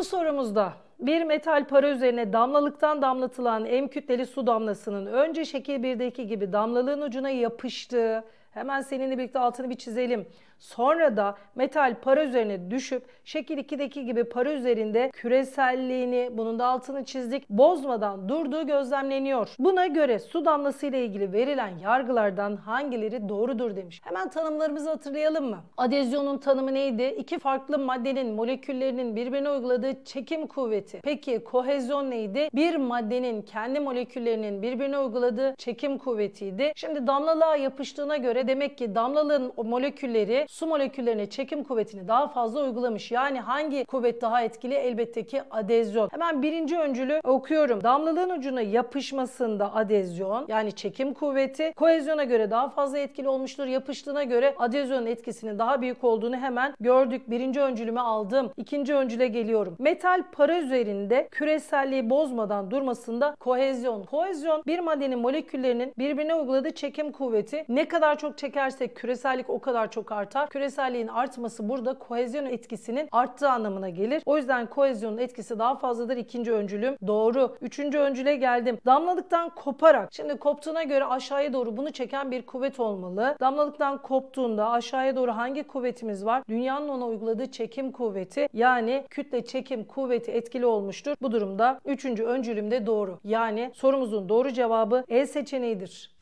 Bu sorumuzda bir metal para üzerine damlalıktan damlatılan M kütleli su damlasının önce şekil 1'deki gibi damlalığın ucuna yapıştığı, hemen seninle birlikte altını bir çizelim. Sonra da metal para üzerine düşüp şekil 2'deki gibi para üzerinde küreselliğini bunun da altını çizdik bozmadan durduğu gözlemleniyor. Buna göre su damlası ile ilgili verilen yargılardan hangileri doğrudur demiş. Hemen tanımlarımızı hatırlayalım mı? Adezyonun tanımı neydi? İki farklı maddenin moleküllerinin birbirine uyguladığı çekim kuvveti. Peki kohezyon neydi? Bir maddenin kendi moleküllerinin birbirine uyguladığı çekim kuvvetiydi. Şimdi damlalığa yapıştığına göre demek ki damlalığın molekülleri su moleküllerine çekim kuvvetini daha fazla uygulamış. Yani hangi kuvvet daha etkili? Elbette ki adezyon. Hemen birinci öncülü okuyorum. Damlalığın ucuna yapışmasında adezyon yani çekim kuvveti koezyona göre daha fazla etkili olmuştur. Yapıştığına göre adezyonun etkisinin daha büyük olduğunu hemen gördük. Birinci öncülümü aldım. İkinci öncüle geliyorum. Metal para üzerinde küreselliği bozmadan durmasında kohezyon. Kohezyon bir maddenin moleküllerinin birbirine uyguladığı çekim kuvveti. Ne kadar çok çekersek küresellik o kadar çok artar artar. Küreselliğin artması burada kohezyon etkisinin arttığı anlamına gelir. O yüzden kohezyonun etkisi daha fazladır. ikinci öncülüm doğru. Üçüncü öncüle geldim. Damlalıktan koparak. Şimdi koptuğuna göre aşağıya doğru bunu çeken bir kuvvet olmalı. Damlalıktan koptuğunda aşağıya doğru hangi kuvvetimiz var? Dünyanın ona uyguladığı çekim kuvveti yani kütle çekim kuvveti etkili olmuştur. Bu durumda üçüncü öncülüm de doğru. Yani sorumuzun doğru cevabı E seçeneğidir.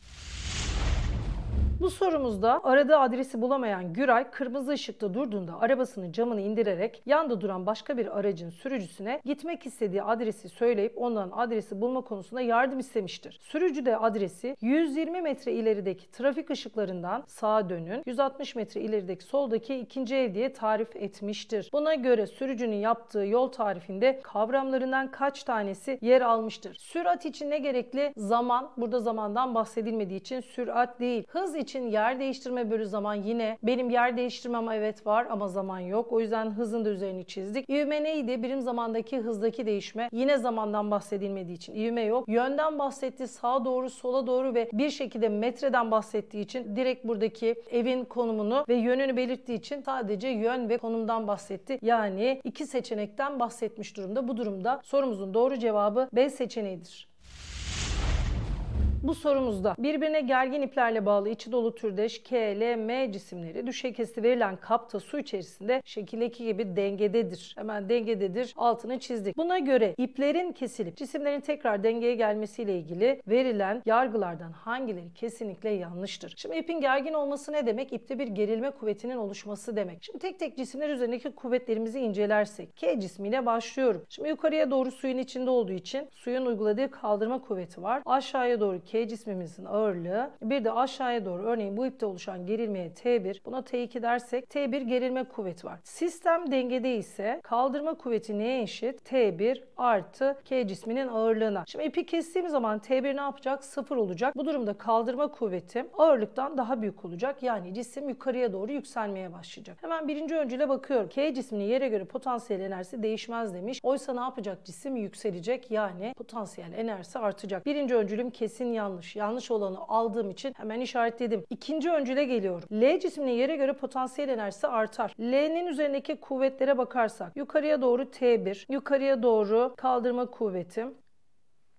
Bu sorumuzda aradığı adresi bulamayan Güray kırmızı ışıkta durduğunda arabasının camını indirerek yanda duran başka bir aracın sürücüsüne gitmek istediği adresi söyleyip ondan adresi bulma konusunda yardım istemiştir. Sürücü de adresi 120 metre ilerideki trafik ışıklarından sağa dönün, 160 metre ilerideki soldaki ikinci ev diye tarif etmiştir. Buna göre sürücünün yaptığı yol tarifinde kavramlarından kaç tanesi yer almıştır? Sürat için ne gerekli? Zaman. Burada zamandan bahsedilmediği için sürat değil. Hız için için yer değiştirme bölü zaman yine benim yer değiştirmem evet var ama zaman yok. O yüzden hızın da üzerini çizdik. İvme neydi? Birim zamandaki hızdaki değişme. Yine zamandan bahsedilmediği için ivme yok. Yönden bahsetti. Sağa doğru, sola doğru ve bir şekilde metreden bahsettiği için direkt buradaki evin konumunu ve yönünü belirttiği için sadece yön ve konumdan bahsetti. Yani iki seçenekten bahsetmiş durumda. Bu durumda sorumuzun doğru cevabı B seçeneğidir. Bu sorumuzda birbirine gergin iplerle bağlı içi dolu türdeş K, L, M cisimleri düşey kesti verilen kapta su içerisinde şekildeki gibi dengededir. Hemen dengededir altını çizdik. Buna göre iplerin kesilip cisimlerin tekrar dengeye gelmesiyle ilgili verilen yargılardan hangileri kesinlikle yanlıştır? Şimdi ipin gergin olması ne demek? İpte bir gerilme kuvvetinin oluşması demek. Şimdi tek tek cisimler üzerindeki kuvvetlerimizi incelersek K cismiyle başlıyorum. Şimdi yukarıya doğru suyun içinde olduğu için suyun uyguladığı kaldırma kuvveti var. Aşağıya doğru K cismimizin ağırlığı. Bir de aşağıya doğru örneğin bu ipte oluşan gerilmeye T1 buna T2 dersek T1 gerilme kuvveti var. Sistem dengede ise kaldırma kuvveti neye eşit? T1 artı K cisminin ağırlığına. Şimdi ipi kestiğim zaman T1 ne yapacak? Sıfır olacak. Bu durumda kaldırma kuvvetim ağırlıktan daha büyük olacak. Yani cisim yukarıya doğru yükselmeye başlayacak. Hemen birinci öncüle bakıyorum. K cisminin yere göre potansiyel enerjisi değişmez demiş. Oysa ne yapacak cisim? Yükselecek. Yani potansiyel enerjisi artacak. Birinci öncülüm kesin yanlış. Yanlış olanı aldığım için hemen işaretledim. İkinci öncüle geliyorum. L cisminin yere göre potansiyel enerjisi artar. L'nin üzerindeki kuvvetlere bakarsak yukarıya doğru T1, yukarıya doğru kaldırma kuvvetim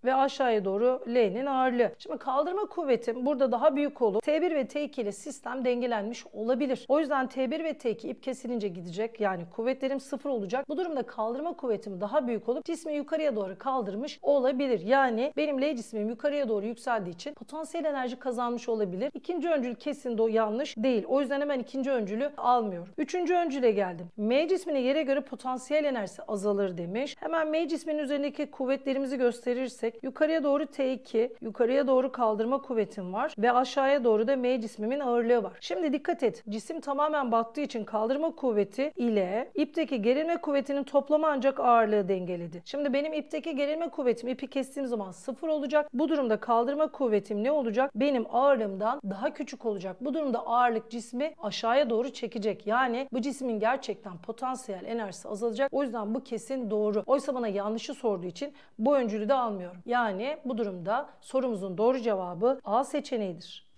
ve aşağıya doğru L'nin ağırlığı. Şimdi kaldırma kuvvetim burada daha büyük olur. T1 ve T2 ile sistem dengelenmiş olabilir. O yüzden T1 ve T2 ip kesilince gidecek. Yani kuvvetlerim sıfır olacak. Bu durumda kaldırma kuvvetim daha büyük olup cismi yukarıya doğru kaldırmış olabilir. Yani benim L cismim yukarıya doğru yükseldiği için potansiyel enerji kazanmış olabilir. İkinci öncül kesin de yanlış değil. O yüzden hemen ikinci öncülü almıyorum. Üçüncü öncüle geldim. M cismine yere göre potansiyel enerjisi azalır demiş. Hemen M cisminin üzerindeki kuvvetlerimizi gösterirsek yüksek. Yukarıya doğru T2, yukarıya doğru kaldırma kuvvetim var ve aşağıya doğru da M cismimin ağırlığı var. Şimdi dikkat et. Cisim tamamen battığı için kaldırma kuvveti ile ipteki gerilme kuvvetinin toplamı ancak ağırlığı dengeledi. Şimdi benim ipteki gerilme kuvvetim ipi kestiğim zaman sıfır olacak. Bu durumda kaldırma kuvvetim ne olacak? Benim ağırlığımdan daha küçük olacak. Bu durumda ağırlık cismi aşağıya doğru çekecek. Yani bu cismin gerçekten potansiyel enerjisi azalacak. O yüzden bu kesin doğru. Oysa bana yanlışı sorduğu için bu öncülü de almıyorum. Yani bu durumda sorumuzun doğru cevabı A seçeneğidir.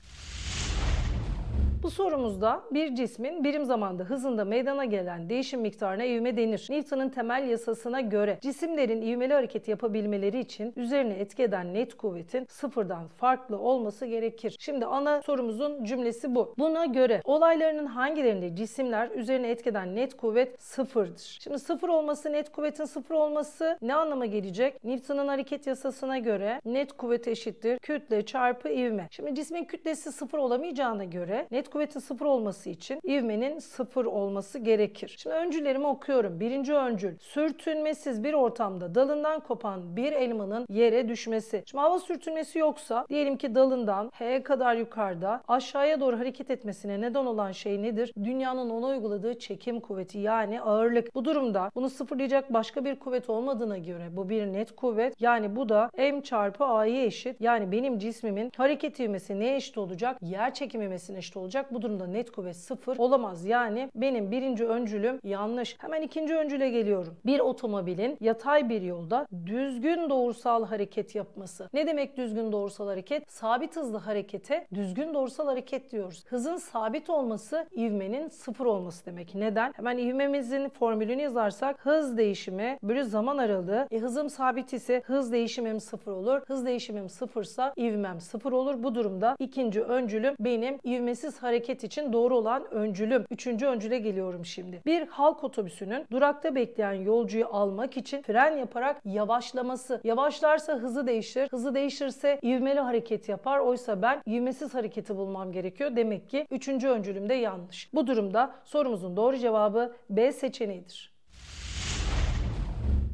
Bu sorumuzda bir cismin birim zamanda hızında meydana gelen değişim miktarına ivme denir. Newton'un temel yasasına göre cisimlerin ivmeli hareket yapabilmeleri için üzerine etki eden net kuvvetin sıfırdan farklı olması gerekir. Şimdi ana sorumuzun cümlesi bu. Buna göre olaylarının hangilerinde cisimler üzerine etkeden net kuvvet sıfırdır? Şimdi sıfır olması, net kuvvetin sıfır olması ne anlama gelecek? Newton'un hareket yasasına göre net kuvvet eşittir kütle çarpı ivme. Şimdi cismin kütlesi sıfır olamayacağına göre net Kuvvetin sıfır olması için ivmenin sıfır olması gerekir. Şimdi öncülerimi okuyorum. Birinci öncül. Sürtünmesiz bir ortamda dalından kopan bir elmanın yere düşmesi. Şimdi hava sürtünmesi yoksa diyelim ki dalından h kadar yukarıda aşağıya doğru hareket etmesine neden olan şey nedir? Dünyanın ona uyguladığı çekim kuvveti yani ağırlık. Bu durumda bunu sıfırlayacak başka bir kuvvet olmadığına göre bu bir net kuvvet. Yani bu da M çarpı A'ya eşit. Yani benim cismimin hareket ivmesi neye eşit olacak? Yer çekim ivmesine eşit olacak. Ancak bu durumda net kuvvet sıfır olamaz. Yani benim birinci öncülüm yanlış. Hemen ikinci öncüle geliyorum. Bir otomobilin yatay bir yolda düzgün doğrusal hareket yapması. Ne demek düzgün doğrusal hareket? Sabit hızlı harekete düzgün doğrusal hareket diyoruz. Hızın sabit olması ivmenin sıfır olması demek. Neden? Hemen ivmemizin formülünü yazarsak hız değişimi bölü zaman aralığı. E, hızım sabit ise hız değişimim sıfır olur. Hız değişimim sıfırsa ivmem sıfır olur. Bu durumda ikinci öncülüm benim ivmesiz hareket hareket için doğru olan öncülüm. Üçüncü öncüle geliyorum şimdi. Bir halk otobüsünün durakta bekleyen yolcuyu almak için fren yaparak yavaşlaması. Yavaşlarsa hızı değişir. Hızı değişirse ivmeli hareket yapar. Oysa ben ivmesiz hareketi bulmam gerekiyor. Demek ki üçüncü öncülümde yanlış. Bu durumda sorumuzun doğru cevabı B seçeneğidir.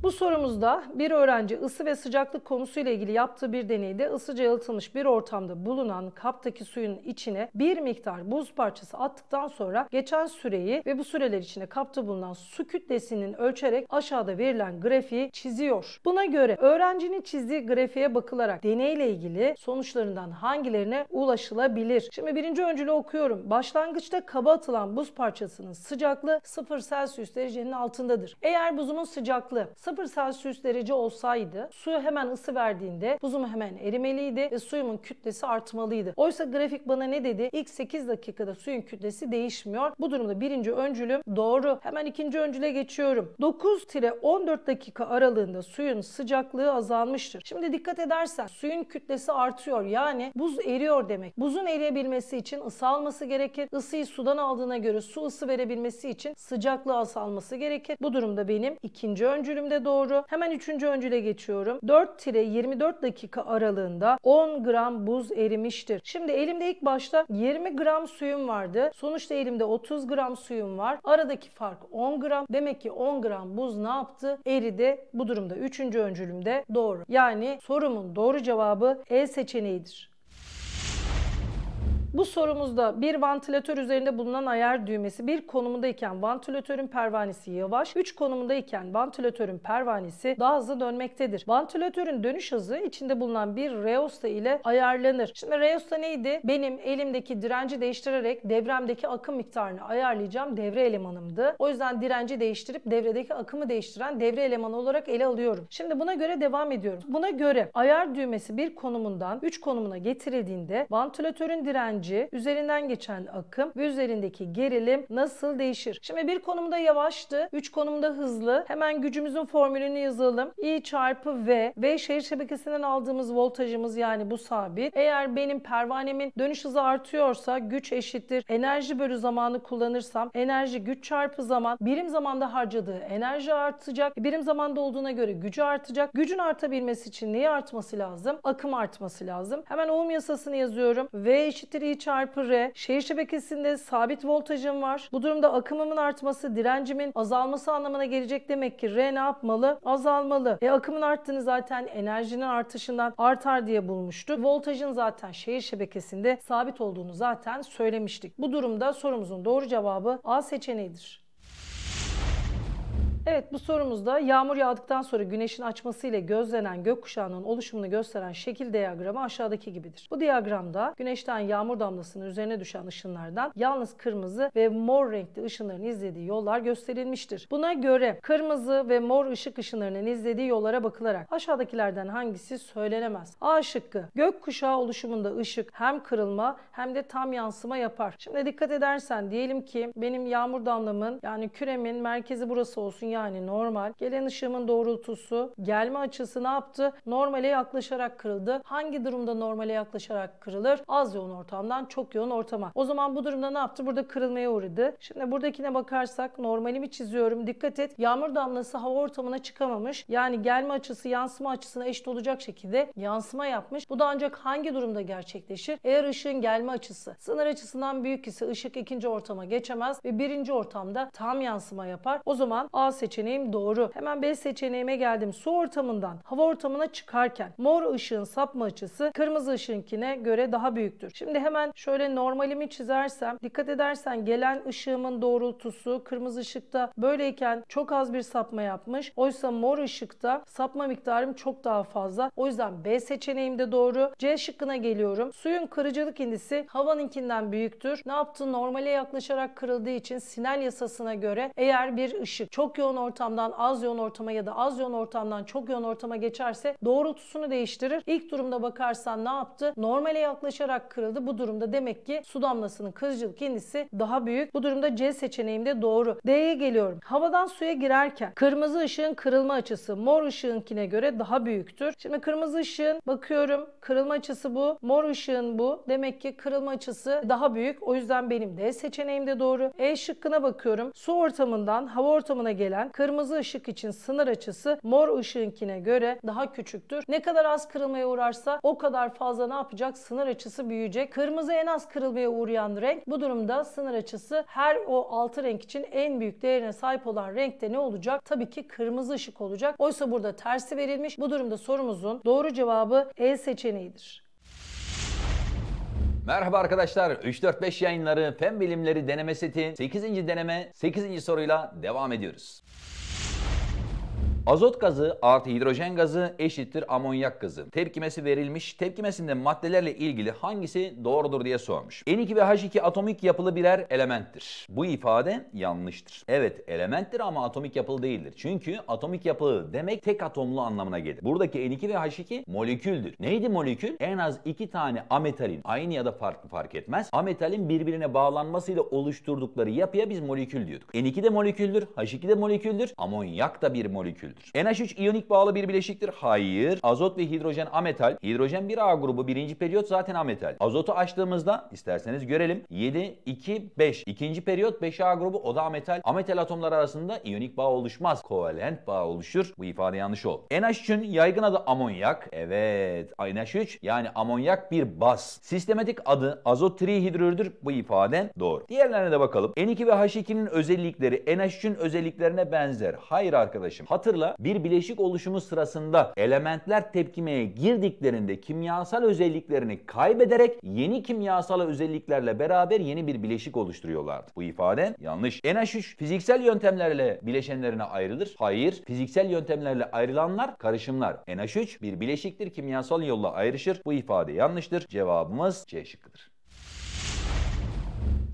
Bu sorumuzda bir öğrenci ısı ve sıcaklık konusuyla ilgili yaptığı bir deneyde ısıca yalıtılmış bir ortamda bulunan kaptaki suyun içine bir miktar buz parçası attıktan sonra geçen süreyi ve bu süreler içinde kapta bulunan su kütlesinin ölçerek aşağıda verilen grafiği çiziyor. Buna göre öğrencinin çizdiği grafiğe bakılarak deneyle ilgili sonuçlarından hangilerine ulaşılabilir? Şimdi birinci öncülü okuyorum. Başlangıçta kaba atılan buz parçasının sıcaklığı 0 Celsius derecenin altındadır. Eğer buzumun sıcaklığı 0 Celsius derece olsaydı suyu hemen ısı verdiğinde buzum hemen erimeliydi ve suyumun kütlesi artmalıydı. Oysa grafik bana ne dedi? İlk 8 dakikada suyun kütlesi değişmiyor. Bu durumda birinci öncülüm doğru. Hemen ikinci öncüle geçiyorum. 9-14 dakika aralığında suyun sıcaklığı azalmıştır. Şimdi dikkat edersen suyun kütlesi artıyor. Yani buz eriyor demek. Buzun eriyebilmesi için ısı alması gerekir. Isıyı sudan aldığına göre su ısı verebilmesi için sıcaklığı azalması gerekir. Bu durumda benim ikinci öncülümde merkeze doğru. Hemen 3. öncüle geçiyorum. 4-24 dakika aralığında 10 gram buz erimiştir. Şimdi elimde ilk başta 20 gram suyum vardı. Sonuçta elimde 30 gram suyum var. Aradaki fark 10 gram. Demek ki 10 gram buz ne yaptı? Eridi. Bu durumda 3. öncülümde doğru. Yani sorumun doğru cevabı E seçeneğidir. Bu sorumuzda bir vantilatör üzerinde bulunan ayar düğmesi bir konumundayken vantilatörün pervanesi yavaş, 3 konumundayken vantilatörün pervanesi daha hızlı dönmektedir. Vantilatörün dönüş hızı içinde bulunan bir reosta ile ayarlanır. Şimdi reosta neydi? Benim elimdeki direnci değiştirerek devremdeki akım miktarını ayarlayacağım devre elemanımdı. O yüzden direnci değiştirip devredeki akımı değiştiren devre elemanı olarak ele alıyorum. Şimdi buna göre devam ediyorum. Buna göre ayar düğmesi bir konumundan 3 konumuna getirildiğinde vantilatörün direnci enerji, üzerinden geçen akım ve üzerindeki gerilim nasıl değişir? Şimdi bir konumda yavaştı, üç konumda hızlı. Hemen gücümüzün formülünü yazalım. I çarpı V. V şehir şebekesinden aldığımız voltajımız yani bu sabit. Eğer benim pervanemin dönüş hızı artıyorsa güç eşittir. Enerji bölü zamanı kullanırsam enerji güç çarpı zaman birim zamanda harcadığı enerji artacak. Birim zamanda olduğuna göre gücü artacak. Gücün artabilmesi için neyi artması lazım? Akım artması lazım. Hemen Ohm yasasını yazıyorum. V eşittir çarpı R. Şehir şebekesinde sabit voltajım var. Bu durumda akımımın artması direncimin azalması anlamına gelecek demek ki R ne yapmalı? Azalmalı. E akımın arttığını zaten enerjinin artışından artar diye bulmuştuk. Voltajın zaten şehir şebekesinde sabit olduğunu zaten söylemiştik. Bu durumda sorumuzun doğru cevabı A seçeneğidir. Evet bu sorumuzda yağmur yağdıktan sonra güneşin açmasıyla gözlenen gökkuşağının oluşumunu gösteren şekil diyagramı aşağıdaki gibidir. Bu diyagramda güneşten yağmur damlasının üzerine düşen ışınlardan yalnız kırmızı ve mor renkli ışınların izlediği yollar gösterilmiştir. Buna göre kırmızı ve mor ışık ışınlarının izlediği yollara bakılarak aşağıdakilerden hangisi söylenemez? A şıkkı gökkuşağı oluşumunda ışık hem kırılma hem de tam yansıma yapar. Şimdi dikkat edersen diyelim ki benim yağmur damlamın yani küremin merkezi burası olsun yani normal. Gelen ışığımın doğrultusu gelme açısı ne yaptı? Normale yaklaşarak kırıldı. Hangi durumda normale yaklaşarak kırılır? Az yoğun ortamdan çok yoğun ortama. O zaman bu durumda ne yaptı? Burada kırılmaya uğradı. Şimdi buradakine bakarsak normalimi çiziyorum. Dikkat et. Yağmur damlası hava ortamına çıkamamış. Yani gelme açısı yansıma açısına eşit olacak şekilde yansıma yapmış. Bu da ancak hangi durumda gerçekleşir? Eğer ışığın gelme açısı sınır açısından büyük ise ışık ikinci ortama geçemez ve birinci ortamda tam yansıma yapar. O zaman A seçeneği seçeneğim doğru. Hemen B seçeneğime geldim. Su ortamından hava ortamına çıkarken mor ışığın sapma açısı kırmızı ışınkine göre daha büyüktür. Şimdi hemen şöyle normalimi çizersem dikkat edersen gelen ışığımın doğrultusu kırmızı ışıkta böyleyken çok az bir sapma yapmış. Oysa mor ışıkta sapma miktarım çok daha fazla. O yüzden B seçeneğim de doğru. C şıkkına geliyorum. Suyun kırıcılık indisi havanınkinden büyüktür. Ne yaptı? Normale yaklaşarak kırıldığı için Sinel yasasına göre eğer bir ışık çok yoğun yoğun ortamdan az yoğun ortama ya da az yoğun ortamdan çok yoğun ortama geçerse doğrultusunu değiştirir. İlk durumda bakarsan ne yaptı? Normale yaklaşarak kırıldı. Bu durumda demek ki su damlasının kırıcılık indisi daha büyük. Bu durumda C seçeneğim de doğru. D'ye geliyorum. Havadan suya girerken kırmızı ışığın kırılma açısı mor ışığınkine göre daha büyüktür. Şimdi kırmızı ışığın bakıyorum kırılma açısı bu. Mor ışığın bu. Demek ki kırılma açısı daha büyük. O yüzden benim D seçeneğim de doğru. E şıkkına bakıyorum. Su ortamından hava ortamına gelen eden kırmızı ışık için sınır açısı mor ışığınkine göre daha küçüktür. Ne kadar az kırılmaya uğrarsa o kadar fazla ne yapacak? Sınır açısı büyüyecek. Kırmızı en az kırılmaya uğrayan renk. Bu durumda sınır açısı her o altı renk için en büyük değerine sahip olan renkte ne olacak? Tabii ki kırmızı ışık olacak. Oysa burada tersi verilmiş. Bu durumda sorumuzun doğru cevabı E seçeneğidir. Merhaba arkadaşlar. 3-4-5 yayınları Fen Bilimleri deneme seti 8. deneme 8. soruyla devam ediyoruz. Azot gazı artı hidrojen gazı eşittir amonyak gazı. Tepkimesi verilmiş. Tepkimesinde maddelerle ilgili hangisi doğrudur diye sormuş. N2 ve H2 atomik yapılı birer elementtir. Bu ifade yanlıştır. Evet elementtir ama atomik yapılı değildir. Çünkü atomik yapılı demek tek atomlu anlamına gelir. Buradaki N2 ve H2 moleküldür. Neydi molekül? En az iki tane ametalin aynı ya da farklı fark etmez. Ametalin birbirine bağlanmasıyla oluşturdukları yapıya biz molekül diyorduk. N2 de moleküldür, H2 de moleküldür, amonyak da bir molekül molekülüdür. NH3 iyonik bağlı bir bileşiktir. Hayır. Azot ve hidrojen ametal. Hidrojen 1A grubu birinci periyot zaten ametal. Azotu açtığımızda isterseniz görelim. 7, 2, 5. İkinci periyot 5A grubu o da ametal. Ametal atomlar arasında iyonik bağ oluşmaz. Kovalent bağ oluşur. Bu ifade yanlış ol. NH3'ün yaygın adı amonyak. Evet. NH3 yani amonyak bir bas. Sistematik adı azot trihidrürdür. Bu ifade doğru. Diğerlerine de bakalım. N2 ve H2'nin özellikleri NH3'ün özelliklerine benzer. Hayır arkadaşım. Hatırla da bir bileşik oluşumu sırasında elementler tepkimeye girdiklerinde kimyasal özelliklerini kaybederek yeni kimyasal özelliklerle beraber yeni bir bileşik oluşturuyorlardı. Bu ifade yanlış. NH3 fiziksel yöntemlerle bileşenlerine ayrılır. Hayır, fiziksel yöntemlerle ayrılanlar karışımlar. NH3 bir bileşiktir, kimyasal yolla ayrışır. Bu ifade yanlıştır. Cevabımız C şıkkıdır.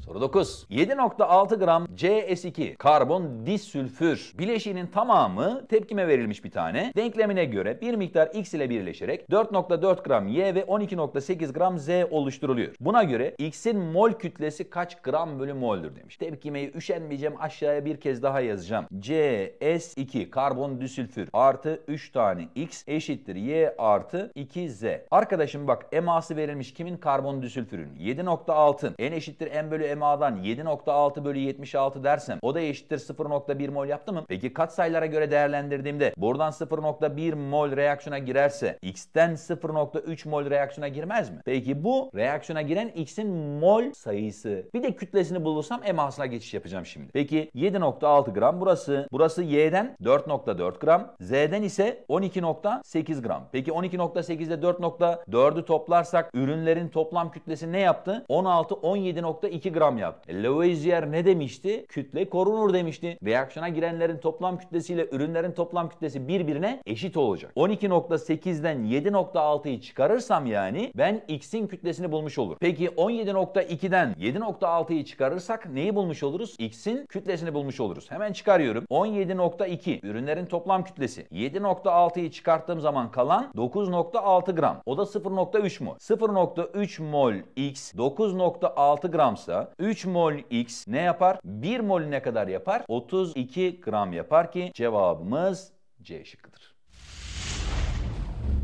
Soru 9. 7.6 gram CS2 karbon disülfür bileşiğinin tamamı tepkime verilmiş bir tane. Denklemine göre bir miktar X ile birleşerek 4.4 gram Y ve 12.8 gram Z oluşturuluyor. Buna göre X'in mol kütlesi kaç gram bölü moldür demiş. Tepkimeyi üşenmeyeceğim aşağıya bir kez daha yazacağım. CS2 karbon disülfür artı 3 tane X eşittir Y artı 2Z. Arkadaşım bak eması verilmiş kimin karbon disülfürün? 7.6 N eşittir M bölü MA'dan 7.6 bölü 76 dersem o da eşittir 0.1 mol yaptı mı? Peki katsayılara göre değerlendirdiğimde buradan 0.1 mol reaksiyona girerse X'ten 0.3 mol reaksiyona girmez mi? Peki bu reaksiyona giren X'in mol sayısı. Bir de kütlesini bulursam emasına geçiş yapacağım şimdi. Peki 7.6 gram burası. Burası Y'den 4.4 gram. Z'den ise 12.8 gram. Peki 12.8 ile 4.4'ü toplarsak ürünlerin toplam kütlesi ne yaptı? 16 17.2 gram gram yaptı. E, Lavoisier ne demişti? Kütle korunur demişti. Reaksiyona girenlerin toplam kütlesiyle ürünlerin toplam kütlesi birbirine eşit olacak. 12.8'den 7.6'yı çıkarırsam yani ben x'in kütlesini bulmuş olurum. Peki 17.2'den 7.6'yı çıkarırsak neyi bulmuş oluruz? x'in kütlesini bulmuş oluruz. Hemen çıkarıyorum. 17.2 ürünlerin toplam kütlesi. 7.6'yı çıkarttığım zaman kalan 9.6 gram. O da 0.3 mol. 0.3 mol x 9.6 gramsa 3 mol X ne yapar? 1 mol ne kadar yapar? 32 gram yapar ki cevabımız C şıkkıdır.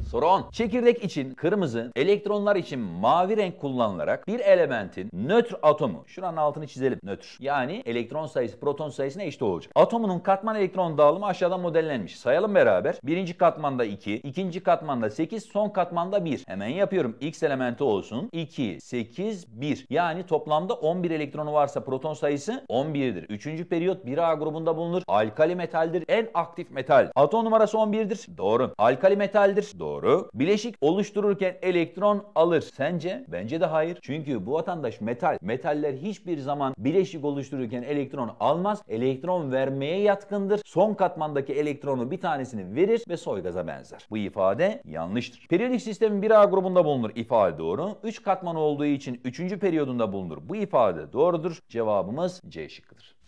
Soru 10. Çekirdek için kırmızı, elektronlar için mavi renk kullanılarak bir elementin nötr atomu, şuranın altını çizelim nötr. Yani elektron sayısı proton sayısına eşit olacak. Atomunun katman elektron dağılımı aşağıda modellenmiş. Sayalım beraber. Birinci katmanda 2, ikinci katmanda 8, son katmanda 1. Hemen yapıyorum. X elementi olsun. 2, 8, 1. Yani toplamda 11 elektronu varsa proton sayısı 11'dir. Üçüncü periyot 1A grubunda bulunur. Alkali metaldir. En aktif metal. Atom numarası 11'dir. Doğru. Alkali metaldir. Doğru. Doğru. Bileşik oluştururken elektron alır. Sence? Bence de hayır. Çünkü bu vatandaş metal. Metaller hiçbir zaman bileşik oluştururken elektron almaz. Elektron vermeye yatkındır. Son katmandaki elektronu bir tanesini verir ve soy benzer. Bu ifade yanlıştır. Periyodik sistemin bir a grubunda bulunur ifade doğru. 3 katman olduğu için 3. periyodunda bulunur. Bu ifade doğrudur. Cevabımız C şıkkıdır.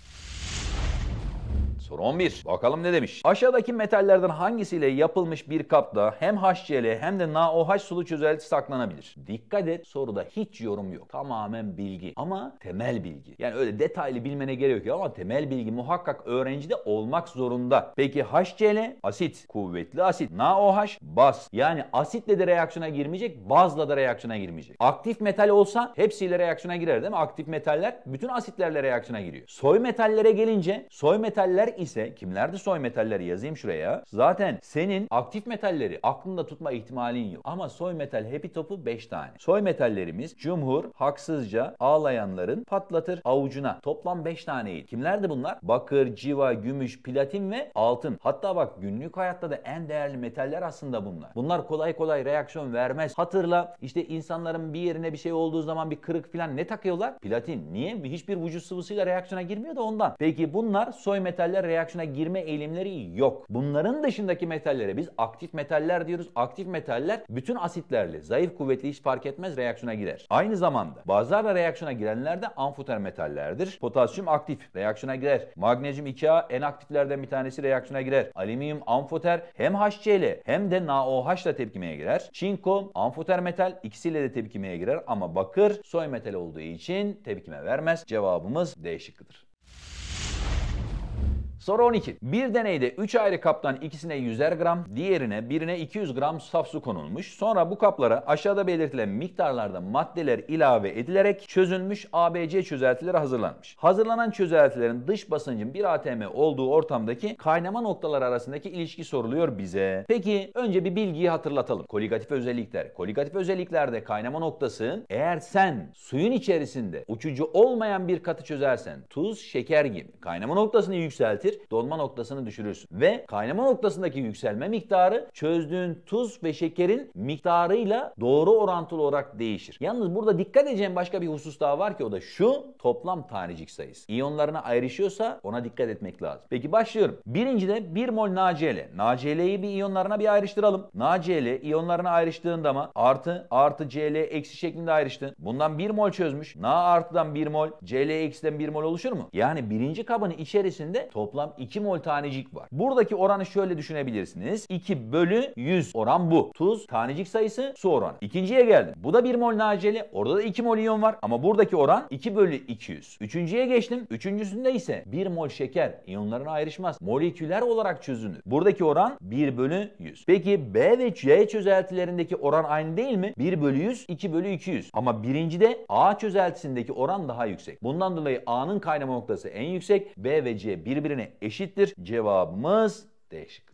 Soru 11. Bakalım ne demiş? Aşağıdaki metallerden hangisiyle yapılmış bir kapta hem HCl hem de NaOH sulu çözelti saklanabilir? Dikkat et soruda hiç yorum yok. Tamamen bilgi ama temel bilgi. Yani öyle detaylı bilmene gerek yok ama temel bilgi muhakkak öğrencide olmak zorunda. Peki HCl asit, kuvvetli asit. NaOH baz. Yani asitle de reaksiyona girmeyecek, bazla da reaksiyona girmeyecek. Aktif metal olsa hepsiyle reaksiyona girer değil mi? Aktif metaller bütün asitlerle reaksiyona giriyor. Soy metallere gelince soy metaller ise kimlerde soy metalleri yazayım şuraya. Zaten senin aktif metalleri aklında tutma ihtimalin yok. Ama soy metal happy topu 5 tane. Soy metallerimiz cumhur, haksızca, ağlayanların patlatır avucuna. Toplam 5 taneydi. Kimlerdi bunlar? Bakır, civa, gümüş, platin ve altın. Hatta bak günlük hayatta da en değerli metaller aslında bunlar. Bunlar kolay kolay reaksiyon vermez. Hatırla işte insanların bir yerine bir şey olduğu zaman bir kırık falan ne takıyorlar? Platin. Niye? Hiçbir vücut sıvısıyla reaksiyona girmiyor da ondan. Peki bunlar soy metaller reaksiyona girme eğilimleri yok. Bunların dışındaki metallere biz aktif metaller diyoruz. Aktif metaller bütün asitlerle zayıf kuvvetli hiç fark etmez reaksiyona girer. Aynı zamanda bazılarla reaksiyona girenler de amfoter metallerdir. Potasyum aktif reaksiyona girer. Magnezyum 2A en aktiflerden bir tanesi reaksiyona girer. Alüminyum amfoter hem HCl hem de NaOH ile tepkimeye girer. Çinko amfoter metal ikisiyle de tepkimeye girer ama bakır soy metal olduğu için tepkime vermez. Cevabımız D şıkkıdır. Soru 12. Bir deneyde 3 ayrı kaptan ikisine 100'er gram, diğerine birine 200 gram saf su konulmuş. Sonra bu kaplara aşağıda belirtilen miktarlarda maddeler ilave edilerek çözülmüş ABC çözeltileri hazırlanmış. Hazırlanan çözeltilerin dış basıncın 1 atm olduğu ortamdaki kaynama noktaları arasındaki ilişki soruluyor bize. Peki önce bir bilgiyi hatırlatalım. Koligatif özellikler. Koligatif özelliklerde kaynama noktası eğer sen suyun içerisinde uçucu olmayan bir katı çözersen tuz, şeker gibi kaynama noktasını yükseltir demektir. Donma noktasını düşürürsün. Ve kaynama noktasındaki yükselme miktarı çözdüğün tuz ve şekerin miktarıyla doğru orantılı olarak değişir. Yalnız burada dikkat edeceğim başka bir husus daha var ki o da şu toplam tanecik sayısı. İyonlarına ayrışıyorsa ona dikkat etmek lazım. Peki başlıyorum. Birincide 1 mol NaCl. NaCl'yi bir iyonlarına bir ayrıştıralım. NaCl iyonlarına ayrıştığında mı artı artı Cl eksi şeklinde ayrıştı. Bundan 1 mol çözmüş. Na artıdan 1 mol, Cl eksiden 1 mol oluşur mu? Yani birinci kabın içerisinde toplam toplam 2 mol tanecik var. Buradaki oranı şöyle düşünebilirsiniz. 2 bölü 100 oran bu. Tuz tanecik sayısı su oranı. İkinciye geldim. Bu da 1 mol naceli. Orada da 2 mol iyon var. Ama buradaki oran 2 bölü 200. Üçüncüye geçtim. Üçüncüsünde ise 1 mol şeker iyonlarına ayrışmaz. Moleküler olarak çözünür. Buradaki oran 1 bölü 100. Peki B ve C çözeltilerindeki oran aynı değil mi? 1 bölü 100, 2 bölü 200. Ama birincide A çözeltisindeki oran daha yüksek. Bundan dolayı A'nın kaynama noktası en yüksek. B ve C birbirine eşittir? Cevabımız D şıkkı.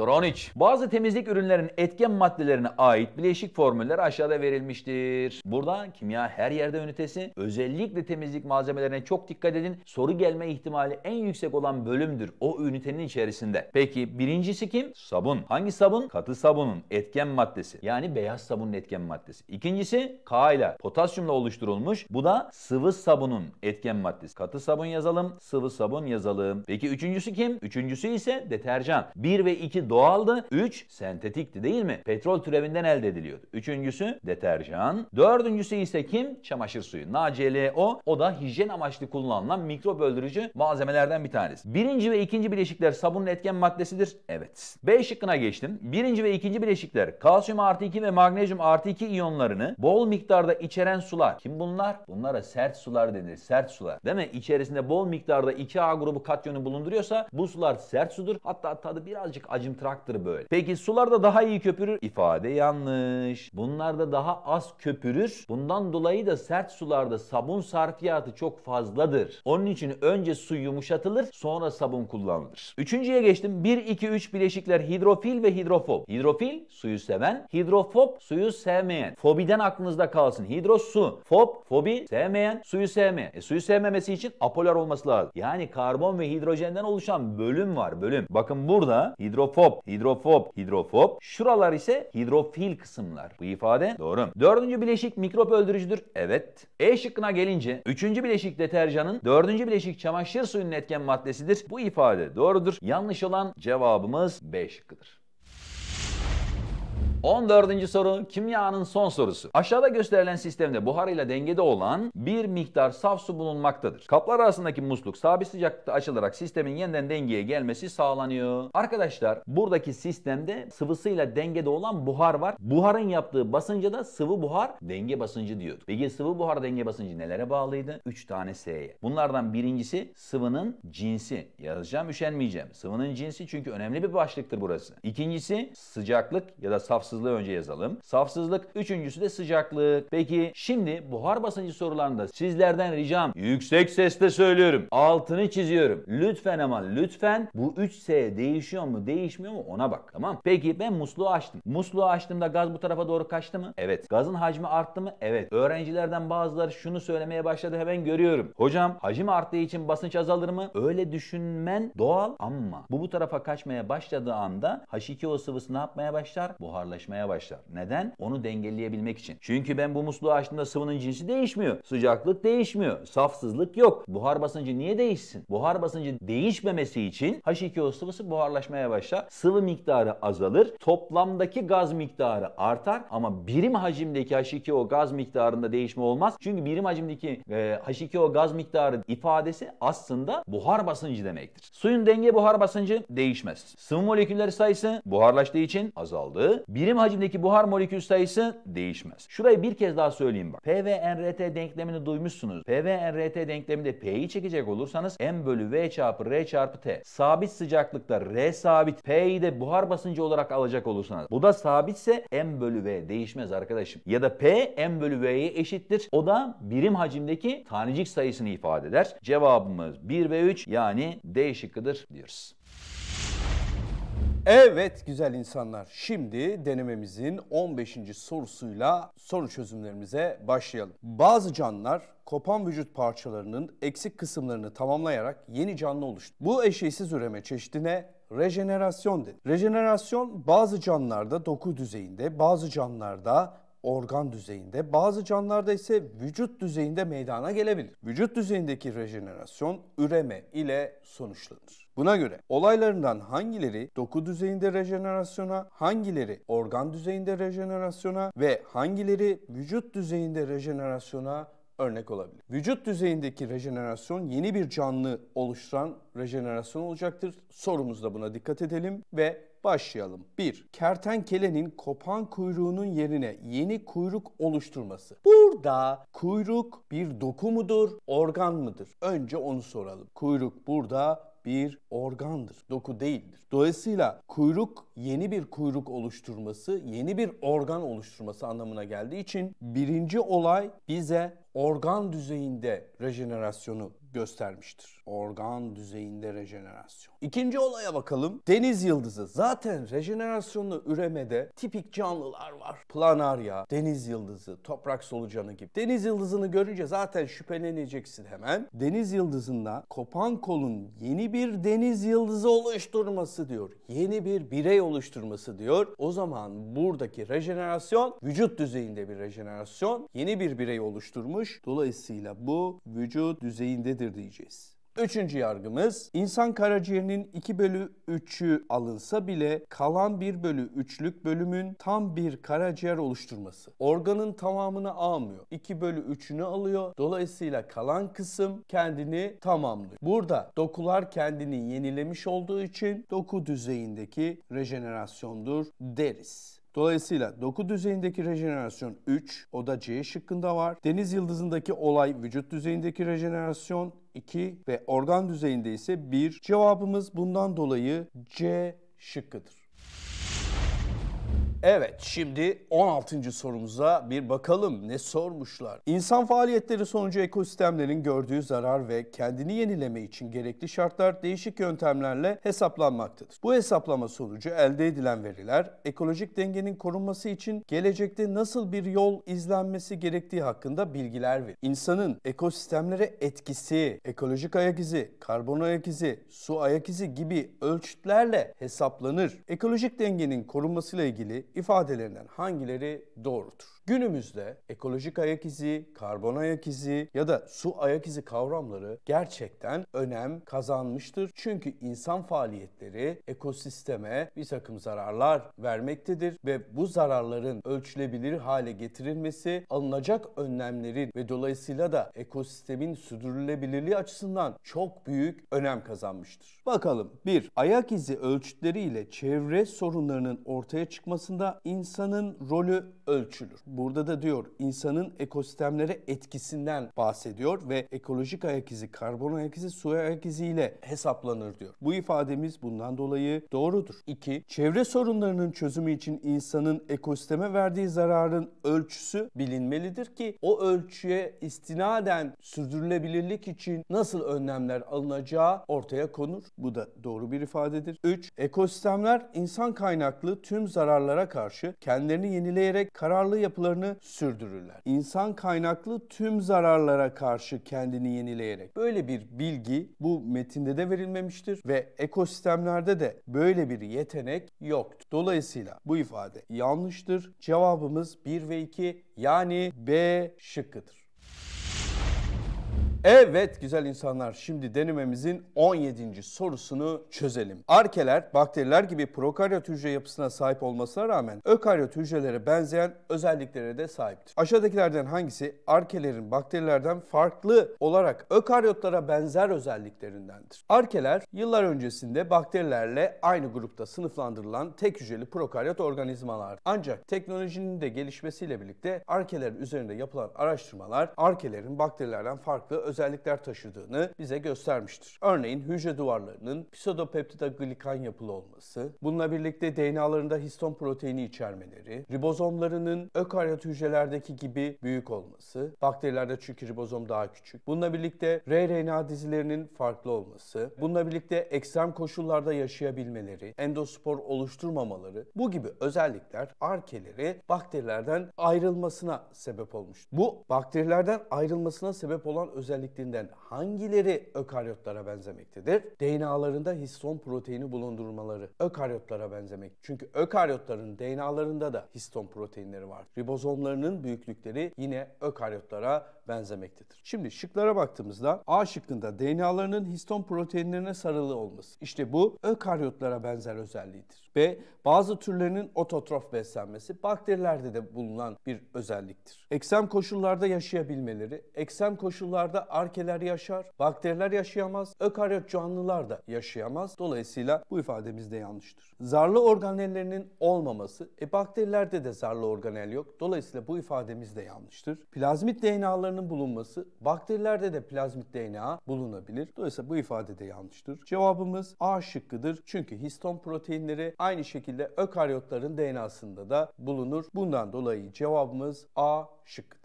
Soronic. Bazı temizlik ürünlerinin etken maddelerine ait bileşik formülleri aşağıda verilmiştir. Burada kimya her yerde ünitesi. Özellikle temizlik malzemelerine çok dikkat edin. Soru gelme ihtimali en yüksek olan bölümdür o ünitenin içerisinde. Peki birincisi kim? Sabun. Hangi sabun? Katı sabunun etken maddesi. Yani beyaz sabunun etken maddesi. İkincisi K ile potasyumla oluşturulmuş. Bu da sıvı sabunun etken maddesi. Katı sabun yazalım, sıvı sabun yazalım. Peki üçüncüsü kim? Üçüncüsü ise deterjan. 1 ve 2 doğaldı, 3 sentetikti değil mi? Petrol türevinden elde ediliyordu. Üçüncüsü deterjan. Dördüncüsü ise kim? Çamaşır suyu. NaClO o da hijyen amaçlı kullanılan mikrop öldürücü malzemelerden bir tanesi. Birinci ve ikinci bileşikler sabunun etken maddesidir. Evet. B şıkkına geçtim. Birinci ve ikinci bileşikler kalsiyum artı 2 ve magnezyum artı 2 iyonlarını bol miktarda içeren sular. Kim bunlar? Bunlara sert sular denir. Sert sular. Değil mi? İçerisinde bol miktarda 2A grubu katyonu bulunduruyorsa bu sular sert sudur. Hatta tadı birazcık acı barajın traktörü böyle. Peki sularda daha iyi köpürür. İfade yanlış. Bunlarda daha az köpürür. Bundan dolayı da sert sularda sabun sarfiyatı çok fazladır. Onun için önce su yumuşatılır sonra sabun kullanılır. Üçüncüye geçtim. 1, 2, 3 bileşikler hidrofil ve hidrofob. Hidrofil suyu seven, hidrofob suyu sevmeyen. Fobiden aklınızda kalsın. Hidro su, fob, fobi sevmeyen, suyu sevmeyen. E, suyu sevmemesi için apolar olması lazım. Yani karbon ve hidrojenden oluşan bölüm var bölüm. Bakın burada hidrofob hidrofob, hidrofob, hidrofob. Şuralar ise hidrofil kısımlar. Bu ifade doğru. Dördüncü bileşik mikrop öldürücüdür. Evet. E şıkkına gelince üçüncü bileşik deterjanın dördüncü bileşik çamaşır suyunun etken maddesidir. Bu ifade doğrudur. Yanlış olan cevabımız B şıkkıdır. 14. soru kimyanın son sorusu. Aşağıda gösterilen sistemde buharıyla dengede olan bir miktar saf su bulunmaktadır. Kaplar arasındaki musluk sabit sıcaklıkta açılarak sistemin yeniden dengeye gelmesi sağlanıyor. Arkadaşlar buradaki sistemde sıvısıyla dengede olan buhar var. Buharın yaptığı basınca da sıvı buhar denge basıncı diyordu. Peki sıvı buhar denge basıncı nelere bağlıydı? 3 tane S'ye. Bunlardan birincisi sıvının cinsi. Yazacağım üşenmeyeceğim. Sıvının cinsi çünkü önemli bir başlıktır burası. İkincisi sıcaklık ya da saf safsızlığı önce yazalım. Safsızlık, üçüncüsü de sıcaklık. Peki şimdi buhar basıncı sorularında sizlerden ricam yüksek sesle söylüyorum. Altını çiziyorum. Lütfen ama lütfen bu 3S değişiyor mu değişmiyor mu ona bak tamam. Peki ben musluğu açtım. Musluğu açtığımda gaz bu tarafa doğru kaçtı mı? Evet. Gazın hacmi arttı mı? Evet. Öğrencilerden bazıları şunu söylemeye başladı hemen görüyorum. Hocam hacim arttığı için basınç azalır mı? Öyle düşünmen doğal ama bu bu tarafa kaçmaya başladığı anda H2O sıvısı ne yapmaya başlar? Buharlaşmaya yoğunlaşmaya başlar. Neden? Onu dengeleyebilmek için. Çünkü ben bu musluğu açtığımda sıvının cinsi değişmiyor. Sıcaklık değişmiyor. Safsızlık yok. Buhar basıncı niye değişsin? Buhar basıncı değişmemesi için H2O sıvısı buharlaşmaya başlar. Sıvı miktarı azalır. Toplamdaki gaz miktarı artar ama birim hacimdeki H2O gaz miktarında değişme olmaz. Çünkü birim hacimdeki e, H2O gaz miktarı ifadesi aslında buhar basıncı demektir. Suyun denge buhar basıncı değişmez. Sıvı molekülleri sayısı buharlaştığı için azaldı. Birim Birim hacimdeki buhar molekül sayısı değişmez. Şurayı bir kez daha söyleyeyim bak. PVNRT denklemini duymuşsunuz. PVNRT denkleminde P'yi çekecek olursanız M bölü V çarpı R çarpı T. Sabit sıcaklıkta R sabit. P'yi de buhar basıncı olarak alacak olursanız. Bu da sabitse M bölü V değişmez arkadaşım. Ya da P M bölü V'ye eşittir. O da birim hacimdeki tanecik sayısını ifade eder. Cevabımız 1 ve 3 yani D şıkkıdır diyoruz. Evet güzel insanlar şimdi denememizin 15. sorusuyla soru çözümlerimize başlayalım. Bazı canlılar kopan vücut parçalarının eksik kısımlarını tamamlayarak yeni canlı oluştu. Bu eşeğsiz üreme çeşidine rejenerasyon denir. Rejenerasyon bazı canlılarda doku düzeyinde, bazı canlılarda organ düzeyinde, bazı canlılarda ise vücut düzeyinde meydana gelebilir. Vücut düzeyindeki rejenerasyon üreme ile sonuçlanır. Buna göre olaylarından hangileri doku düzeyinde rejenerasyona, hangileri organ düzeyinde rejenerasyona ve hangileri vücut düzeyinde rejenerasyona örnek olabilir. Vücut düzeyindeki rejenerasyon yeni bir canlı oluşturan rejenerasyon olacaktır. Sorumuzda buna dikkat edelim ve başlayalım. 1. Kertenkelenin kopan kuyruğunun yerine yeni kuyruk oluşturması. Burada kuyruk bir doku mudur, organ mıdır? Önce onu soralım. Kuyruk burada bir organdır, doku değildir. Dolayısıyla kuyruk yeni bir kuyruk oluşturması, yeni bir organ oluşturması anlamına geldiği için birinci olay bize organ düzeyinde rejenerasyonu göstermiştir. Organ düzeyinde rejenerasyon. İkinci olaya bakalım. Deniz yıldızı. Zaten rejenerasyonlu üremede tipik canlılar var. Planarya, deniz yıldızı, toprak solucanı gibi. Deniz yıldızını görünce zaten şüpheleneceksin hemen. Deniz yıldızında kopan kolun yeni bir deniz yıldızı oluşturması diyor. Yeni bir birey oluşturması diyor. O zaman buradaki rejenerasyon vücut düzeyinde bir rejenerasyon. Yeni bir birey oluşturmuş. Dolayısıyla bu vücut düzeyinde nedir diyeceğiz. Üçüncü yargımız insan karaciğerinin 2 bölü 3'ü alınsa bile kalan 1 bölü 3'lük bölümün tam bir karaciğer oluşturması. Organın tamamını almıyor. 2 bölü 3'ünü alıyor. Dolayısıyla kalan kısım kendini tamamlıyor. Burada dokular kendini yenilemiş olduğu için doku düzeyindeki rejenerasyondur deriz. Dolayısıyla doku düzeyindeki rejenerasyon 3, o da C şıkkında var. Deniz yıldızındaki olay vücut düzeyindeki rejenerasyon 2 ve organ düzeyinde ise 1. Cevabımız bundan dolayı C şıkkıdır. Evet şimdi 16. sorumuza bir bakalım ne sormuşlar. İnsan faaliyetleri sonucu ekosistemlerin gördüğü zarar ve kendini yenileme için gerekli şartlar değişik yöntemlerle hesaplanmaktadır. Bu hesaplama sonucu elde edilen veriler ekolojik dengenin korunması için gelecekte nasıl bir yol izlenmesi gerektiği hakkında bilgiler verir. İnsanın ekosistemlere etkisi, ekolojik ayak izi, karbon ayak izi, su ayak izi gibi ölçütlerle hesaplanır. Ekolojik dengenin korunmasıyla ilgili ifadelerinden hangileri doğrudur? Günümüzde ekolojik ayak izi, karbon ayak izi ya da su ayak izi kavramları gerçekten önem kazanmıştır. Çünkü insan faaliyetleri ekosisteme bir takım zararlar vermektedir ve bu zararların ölçülebilir hale getirilmesi alınacak önlemlerin ve dolayısıyla da ekosistemin sürdürülebilirliği açısından çok büyük önem kazanmıştır. Bakalım bir Ayak izi ölçütleri ile çevre sorunlarının ortaya çıkmasında aslında insanın rolü ölçülür. Burada da diyor insanın ekosistemlere etkisinden bahsediyor ve ekolojik ayak izi, karbon ayak izi, su ayak izi ile hesaplanır diyor. Bu ifademiz bundan dolayı doğrudur. 2. Çevre sorunlarının çözümü için insanın ekosisteme verdiği zararın ölçüsü bilinmelidir ki o ölçüye istinaden sürdürülebilirlik için nasıl önlemler alınacağı ortaya konur. Bu da doğru bir ifadedir. 3. Ekosistemler insan kaynaklı tüm zararlara karşı kendilerini yenileyerek kararlı yapılarını sürdürürler. İnsan kaynaklı tüm zararlara karşı kendini yenileyerek. Böyle bir bilgi bu metinde de verilmemiştir ve ekosistemlerde de böyle bir yetenek yoktu. Dolayısıyla bu ifade yanlıştır. Cevabımız 1 ve 2 yani B şıkkıdır. Evet güzel insanlar şimdi denememizin 17. sorusunu çözelim. Arkeler bakteriler gibi prokaryot hücre yapısına sahip olmasına rağmen ökaryot hücrelere benzeyen özelliklere de sahiptir. Aşağıdakilerden hangisi arkelerin bakterilerden farklı olarak ökaryotlara benzer özelliklerindendir? Arkeler yıllar öncesinde bakterilerle aynı grupta sınıflandırılan tek hücreli prokaryot organizmalar. Ancak teknolojinin de gelişmesiyle birlikte arkeler üzerinde yapılan araştırmalar arkelerin bakterilerden farklı özellikler taşıdığını bize göstermiştir. Örneğin hücre duvarlarının glikan yapılı olması, bununla birlikte DNA'larında histon proteini içermeleri, ribozomlarının ökaryot hücrelerdeki gibi büyük olması, bakterilerde çünkü ribozom daha küçük. Bununla birlikte RNA dizilerinin farklı olması, bununla birlikte ekstrem koşullarda yaşayabilmeleri, endospor oluşturmamaları bu gibi özellikler arkeleri bakterilerden ayrılmasına sebep olmuş. Bu bakterilerden ayrılmasına sebep olan özellikler özelliklerinden hangileri ökaryotlara benzemektedir? DNA'larında histon proteini bulundurmaları ökaryotlara benzemek. Çünkü ökaryotların DNA'larında da histon proteinleri var. Ribozomlarının büyüklükleri yine ökaryotlara benzemektedir. Şimdi şıklara baktığımızda A şıkkında DNA'larının histon proteinlerine sarılı olması. İşte bu ökaryotlara benzer özelliğidir. B. Bazı türlerinin ototrof beslenmesi bakterilerde de bulunan bir özelliktir. Eksem koşullarda yaşayabilmeleri, eksem koşullarda arkeler yaşar, bakteriler yaşayamaz, ökaryot canlılar da yaşayamaz. Dolayısıyla bu ifademiz de yanlıştır. Zarlı organellerinin olmaması, e bakterilerde de zarlı organel yok. Dolayısıyla bu ifademiz de yanlıştır. Plazmit DNA'larının DNA'nın bulunması bakterilerde de plazmik DNA bulunabilir. Dolayısıyla bu ifade de yanlıştır. Cevabımız A şıkkıdır. Çünkü histon proteinleri aynı şekilde ökaryotların DNA'sında da bulunur. Bundan dolayı cevabımız A şıkkıdır.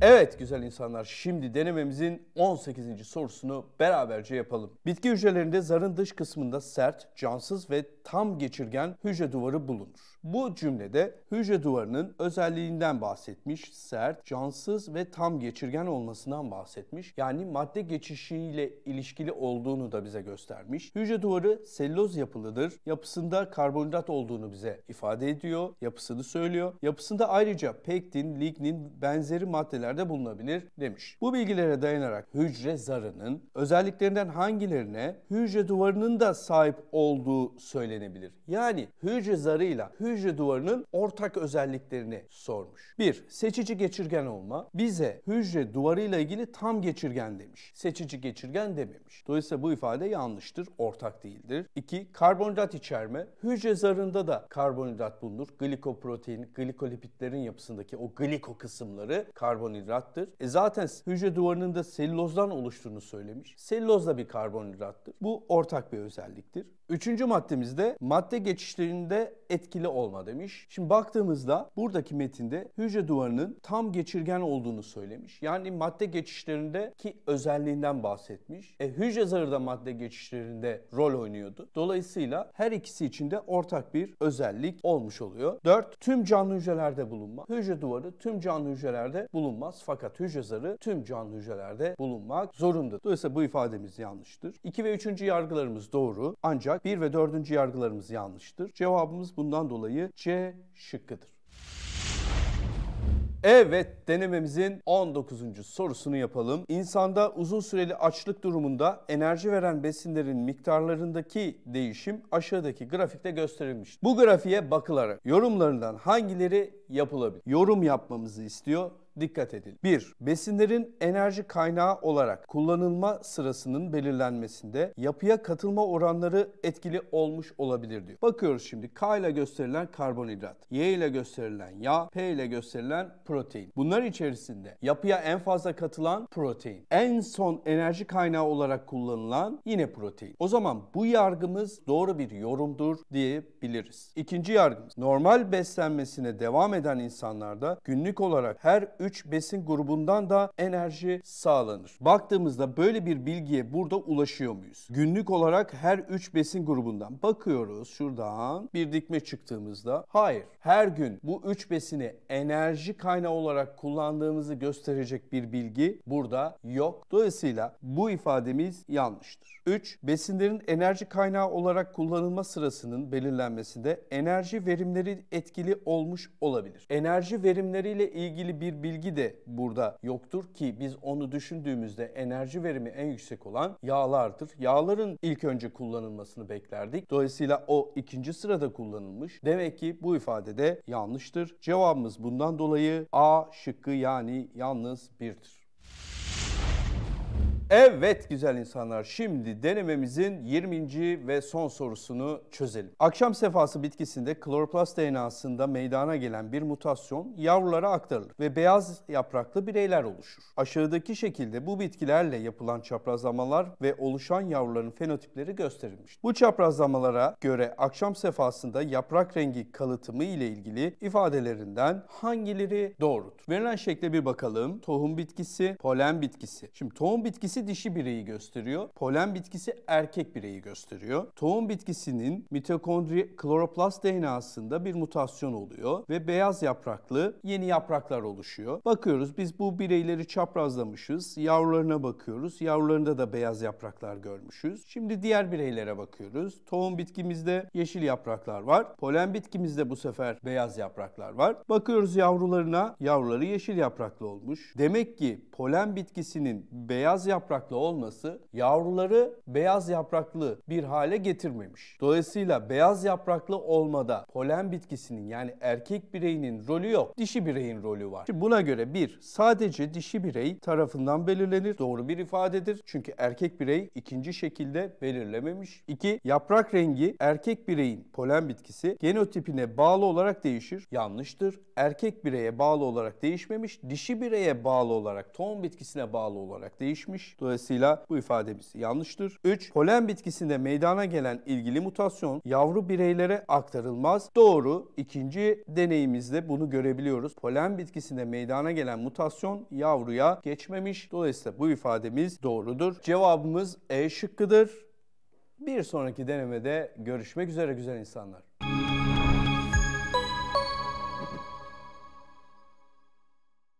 Evet güzel insanlar şimdi denememizin 18. sorusunu beraberce yapalım. Bitki hücrelerinde zarın dış kısmında sert, cansız ve tam geçirgen hücre duvarı bulunur. Bu cümlede hücre duvarının özelliğinden bahsetmiş, sert, cansız ve tam geçirgen olmasından bahsetmiş. Yani madde geçişiyle ilişkili olduğunu da bize göstermiş. Hücre duvarı selüloz yapılıdır. Yapısında karbonhidrat olduğunu bize ifade ediyor. Yapısını söylüyor. Yapısında ayrıca pektin, lignin benzeri maddelerde bulunabilir demiş. Bu bilgilere dayanarak hücre zarının özelliklerinden hangilerine hücre duvarının da sahip olduğu söylenebilir. Yani hücre zarıyla hücre hücre duvarının ortak özelliklerini sormuş. 1. Seçici geçirgen olma. Bize hücre duvarıyla ilgili tam geçirgen demiş. Seçici geçirgen dememiş. Dolayısıyla bu ifade yanlıştır, ortak değildir. 2. Karbonhidrat içerme. Hücre zarında da karbonhidrat bulunur. Glikoprotein, glikolipitlerin yapısındaki o gliko kısımları karbonhidrattır. E zaten hücre duvarının da selülozdan oluştuğunu söylemiş. Selüloz da bir karbonhidrattır. Bu ortak bir özelliktir. Üçüncü maddemizde madde geçişlerinde etkili olma demiş. Şimdi baktığımızda buradaki metinde hücre duvarının tam geçirgen olduğunu söylemiş. Yani madde geçişlerindeki özelliğinden bahsetmiş. E, hücre zarı da madde geçişlerinde rol oynuyordu. Dolayısıyla her ikisi için de ortak bir özellik olmuş oluyor. 4. Tüm canlı hücrelerde bulunma. Hücre duvarı tüm canlı hücrelerde bulunmaz fakat hücre zarı tüm canlı hücrelerde bulunmak zorundadır. Dolayısıyla bu ifademiz yanlıştır. 2 ve 3. yargılarımız doğru ancak olarak 1 ve 4. yargılarımız yanlıştır. Cevabımız bundan dolayı C şıkkıdır. Evet denememizin 19. sorusunu yapalım. İnsanda uzun süreli açlık durumunda enerji veren besinlerin miktarlarındaki değişim aşağıdaki grafikte gösterilmiştir. Bu grafiğe bakılarak yorumlarından hangileri yapılabilir? Yorum yapmamızı istiyor dikkat edin. 1. Besinlerin enerji kaynağı olarak kullanılma sırasının belirlenmesinde yapıya katılma oranları etkili olmuş olabilir diyor. Bakıyoruz şimdi K ile gösterilen karbonhidrat, Y ile gösterilen yağ, P ile gösterilen protein. Bunlar içerisinde yapıya en fazla katılan protein. En son enerji kaynağı olarak kullanılan yine protein. O zaman bu yargımız doğru bir yorumdur diyebiliriz. İkinci yargımız normal beslenmesine devam eden insanlarda günlük olarak her 3 3 besin grubundan da enerji sağlanır. Baktığımızda böyle bir bilgiye burada ulaşıyor muyuz? Günlük olarak her 3 besin grubundan bakıyoruz şuradan bir dikme çıktığımızda. Hayır. Her gün bu 3 besini enerji kaynağı olarak kullandığımızı gösterecek bir bilgi burada yok. Dolayısıyla bu ifademiz yanlıştır. 3. Besinlerin enerji kaynağı olarak kullanılma sırasının belirlenmesinde enerji verimleri etkili olmuş olabilir. Enerji verimleriyle ilgili bir bilgi bilgi de burada yoktur ki biz onu düşündüğümüzde enerji verimi en yüksek olan yağlardır. Yağların ilk önce kullanılmasını beklerdik. Dolayısıyla o ikinci sırada kullanılmış. Demek ki bu ifade de yanlıştır. Cevabımız bundan dolayı A şıkkı yani yalnız birdir. Evet güzel insanlar şimdi denememizin 20. ve son sorusunu çözelim. Akşam sefası bitkisinde kloroplast DNA'sında meydana gelen bir mutasyon yavrulara aktarılır ve beyaz yapraklı bireyler oluşur. Aşağıdaki şekilde bu bitkilerle yapılan çaprazlamalar ve oluşan yavruların fenotipleri gösterilmiş. Bu çaprazlamalara göre akşam sefasında yaprak rengi kalıtımı ile ilgili ifadelerinden hangileri doğrudur? Verilen şekle bir bakalım. Tohum bitkisi, polen bitkisi. Şimdi tohum bitkisi bitkisi dişi bireyi gösteriyor. Polen bitkisi erkek bireyi gösteriyor. Tohum bitkisinin mitokondri kloroplast DNA'sında bir mutasyon oluyor ve beyaz yapraklı yeni yapraklar oluşuyor. Bakıyoruz biz bu bireyleri çaprazlamışız. Yavrularına bakıyoruz. Yavrularında da beyaz yapraklar görmüşüz. Şimdi diğer bireylere bakıyoruz. Tohum bitkimizde yeşil yapraklar var. Polen bitkimizde bu sefer beyaz yapraklar var. Bakıyoruz yavrularına. Yavruları yeşil yapraklı olmuş. Demek ki polen bitkisinin beyaz yapraklı yapraklı olması yavruları beyaz yapraklı bir hale getirmemiş. Dolayısıyla beyaz yapraklı olmada polen bitkisinin yani erkek bireyinin rolü yok. Dişi bireyin rolü var. Şimdi buna göre bir sadece dişi birey tarafından belirlenir. Doğru bir ifadedir. Çünkü erkek birey ikinci şekilde belirlememiş. İki yaprak rengi erkek bireyin polen bitkisi genotipine bağlı olarak değişir. Yanlıştır. Erkek bireye bağlı olarak değişmemiş. Dişi bireye bağlı olarak tohum bitkisine bağlı olarak değişmiş. Dolayısıyla bu ifademiz yanlıştır. 3. Polen bitkisinde meydana gelen ilgili mutasyon yavru bireylere aktarılmaz. Doğru. İkinci deneyimizde bunu görebiliyoruz. Polen bitkisinde meydana gelen mutasyon yavruya geçmemiş. Dolayısıyla bu ifademiz doğrudur. Cevabımız E şıkkıdır. Bir sonraki denemede görüşmek üzere güzel insanlar.